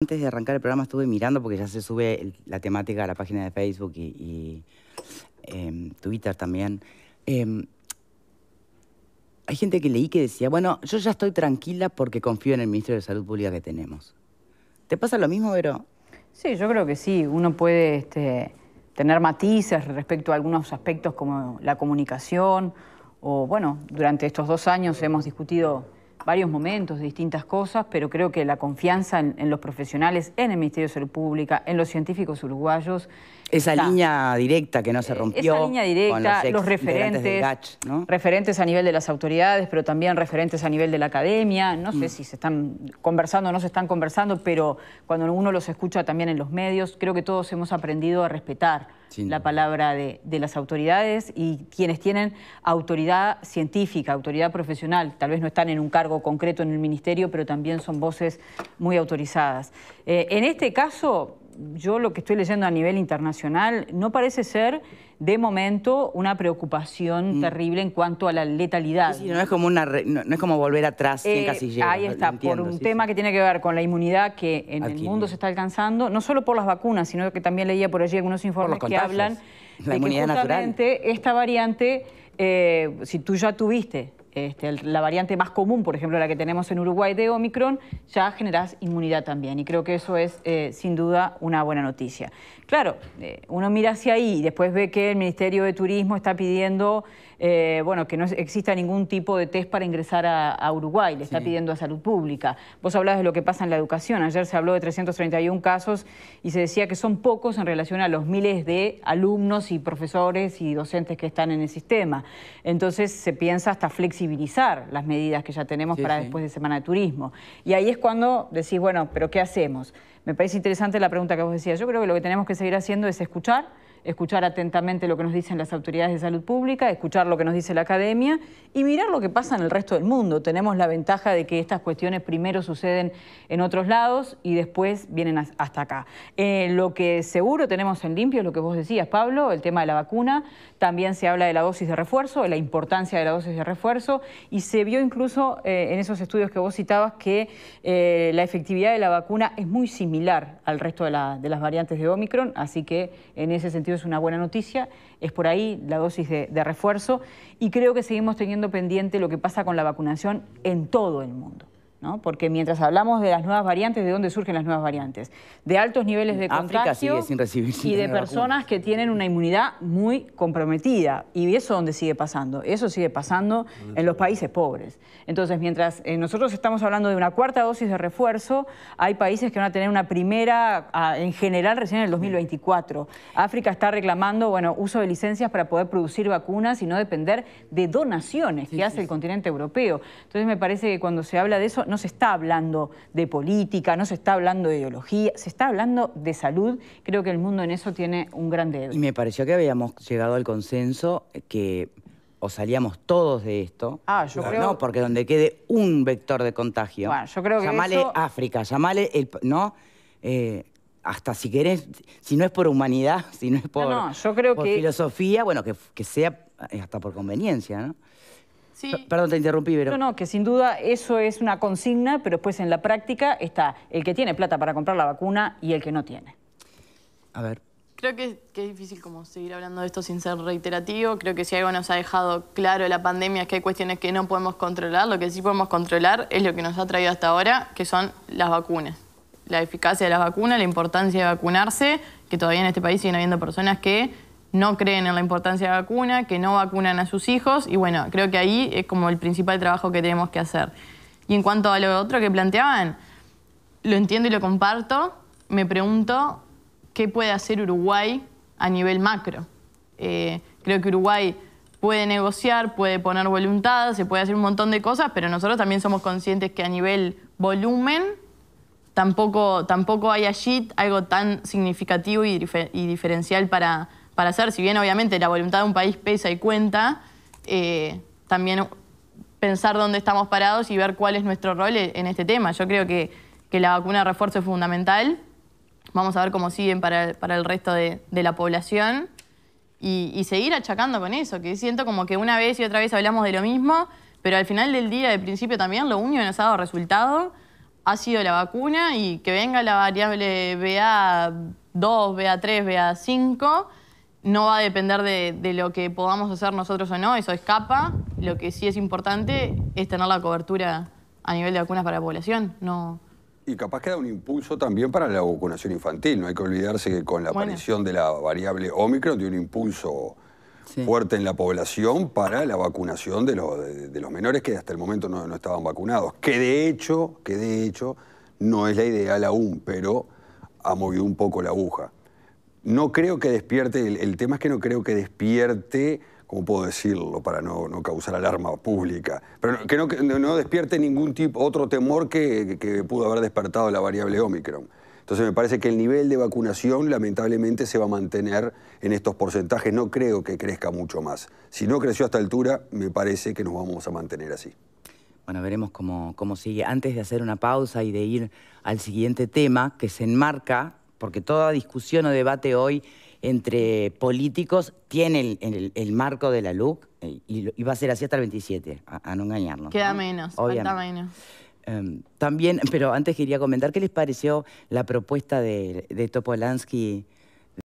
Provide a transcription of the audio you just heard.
Antes de arrancar el programa estuve mirando porque ya se sube la temática a la página de Facebook y, em, Twitter también. Em, hay gente que leí que decía, bueno, yo ya estoy tranquila porque confío en el ministro de Salud Pública que tenemos. ¿Te pasa lo mismo, Vero? Sí, yo creo que sí. Uno puede este, tener matices respecto a algunos aspectos como la comunicación o, bueno, durante estos dos años hemos discutido varios momentos distintas cosas, pero creo que la confianza en, los profesionales, en el Ministerio de Salud Pública, en los científicos uruguayos. Esa línea directa que no se eh, rompió. Esa línea directa, los, referentes. Referentes a nivel de las autoridades, pero también referentes a nivel de la academia. No sé mm. si se están conversando o no se están conversando, pero cuando uno los escucha también en los medios, creo que todos hemos aprendido a respetar la palabra de, las autoridades y quienes tienen autoridad científica, autoridad profesional. Tal vez no están en un cargo concreto en el ministerio, pero también son voces muy autorizadas. Eh, en este caso, yo lo que estoy leyendo a nivel internacional no parece ser de momento una preocupación mm. terrible en cuanto a la letalidad. no, es como una no, es como volver atrás eh, Ahí está, por un tema que tiene que ver con la inmunidad que en el mundo se está alcanzando, no solo por las vacunas, sino que también leía por allí algunos informes que hablan de que esta variante, eh, si tú ya tuviste este, la variante más común, por ejemplo, la que tenemos en Uruguay de Omicron, ya generás inmunidad también. Y creo que eso es, eh, sin duda, una buena noticia. Claro, eh, uno mira hacia ahí y después ve que el Ministerio de Turismo está pidiendo eh, bueno, que no exista ningún tipo de test para ingresar a, Uruguay, le está pidiendo a Salud Pública. Vos hablabas de lo que pasa en la educación. Ayer se habló de 331 casos y se decía que son pocos en relación a los miles de alumnos y profesores y docentes que están en el sistema. Entonces se piensa hasta flexibilidad las medidas que ya tenemos para después de Semana de Turismo. Y ahí es cuando decís, bueno, pero ¿qué hacemos? Me parece interesante la pregunta que vos decías. Yo creo que lo que tenemos que seguir haciendo es escuchar escuchar atentamente lo que nos dicen las autoridades de salud pública, escuchar lo que nos dice la academia y mirar lo que pasa en el resto del mundo. Tenemos la ventaja de que estas cuestiones primero suceden en otros lados y después vienen hasta acá. Eh, lo que seguro tenemos en limpio es lo que vos decías, Pablo, el tema de la vacuna. También se habla de la dosis de refuerzo, de la importancia de la dosis de refuerzo y se vio incluso eh, en esos estudios que vos citabas que eh, la efectividad de la vacuna es muy similar al resto de, de las variantes de Omicron, así que en ese sentido es una buena noticia, es por ahí la dosis de refuerzo y creo que seguimos teniendo pendiente lo que pasa con la vacunación en todo el mundo. Porque mientras hablamos de las nuevas variantes, ¿de dónde surgen las nuevas variantes? De altos niveles de contagio sin recibir, y de personas que tienen una inmunidad muy comprometida. Y eso donde sigue pasando. Eso sigue pasando en los países pobres. Entonces, mientras eh, nosotros estamos hablando de una cuarta dosis de refuerzo, hay países que van a tener una primera, en general, recién en el 2024. África está reclamando, bueno, uso de licencias para poder producir vacunas y no depender de donaciones que hace el continente europeo. Entonces, me parece que cuando se habla de eso, no se está hablando de política, no se está hablando de ideología, se está hablando de salud. Creo que el mundo en eso tiene un gran dedo. Y me pareció que habíamos llegado al consenso que o salíamos todos de esto. Ah, yo creo... No, porque donde quede un vector de contagio. Bueno, yo creo que Llamale África, llamale el... ¿No? Eh, hasta si querés, si no es por humanidad, si no es por, yo creo filosofía, bueno, que, que sea hasta por conveniencia, ¿no? Perdón, te interrumpí, pero... No, no, que sin duda eso es una consigna, pero después en la práctica está el que tiene plata para comprar la vacuna y el que no tiene. A ver. Creo que, que, es difícil como seguir hablando de esto sin ser reiterativo. Creo que si algo nos ha dejado claro la pandemia es que hay cuestiones que no podemos controlar. Lo que sí podemos controlar es lo que nos ha traído hasta ahora, que son las vacunas. La eficacia de las vacunas, la importancia de vacunarse, que todavía en este país siguen habiendo personas que no creen en la importancia de la vacuna, que no vacunan a sus hijos y bueno, creo que ahí es como el principal trabajo que tenemos que hacer. Y en cuanto a lo otro que planteaban, lo entiendo y lo comparto, me pregunto qué puede hacer Uruguay a nivel macro. Eh, creo que Uruguay puede negociar, puede poner voluntad, se puede hacer un montón de cosas, pero nosotros también somos conscientes que a nivel volumen tampoco, tampoco hay allí algo tan significativo y diferencial para, para hacer, si bien obviamente la voluntad de un país pesa y cuenta, eh, también pensar dónde estamos parados y ver cuál es nuestro rol e-, en este tema. Yo creo que, la vacuna de refuerzo es fundamental. Vamos a ver cómo siguen para, el resto de, la población y, seguir achacando con eso, que siento como que una vez y otra vez hablamos de lo mismo, pero al final del día, de principio también, lo único que nos ha dado resultado ha sido la vacuna y que venga la variable BA2, BA3, BA5 no va a depender de, lo que podamos hacer nosotros o no, eso escapa. Lo que sí es importante es tener la cobertura a nivel de vacunas para la población. No... Y capaz que da un impulso también para la vacunación infantil. No hay que olvidarse que con la aparición de la variable Omicron dio un impulso fuerte en la población para la vacunación de los, menores que hasta el momento no, no, estaban vacunados. Que de hecho, que de hecho, no es la ideal aún, pero ha movido un poco la aguja no creo que despierte, el, tema es que no creo que despierte, ¿cómo puedo decirlo para no, causar alarma pública? Pero que no, despierte ningún tipo, otro temor que, pudo haber despertado la variable Omicron. Entonces me parece que el nivel de vacunación lamentablemente se va a mantener en estos porcentajes, no creo que crezca mucho más. Si no creció a esta altura, me parece que nos vamos a mantener así. Bueno, veremos cómo, cómo sigue. Antes de hacer una pausa y de ir al siguiente tema, que se enmarca porque toda discusión o debate hoy entre políticos tiene el, marco de la LUC eh, y, va a ser así hasta el 27, a, no engañarnos. Queda menos, falta menos. Em, también, pero antes quería comentar, ¿qué les pareció la propuesta de, de Topolansky